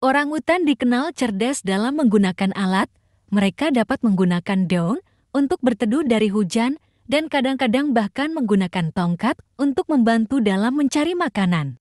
Orang Orangutan dikenal cerdas dalam menggunakan alat, mereka dapat menggunakan daun untuk berteduh dari hujan dan kadang-kadang bahkan menggunakan tongkat untuk membantu dalam mencari makanan.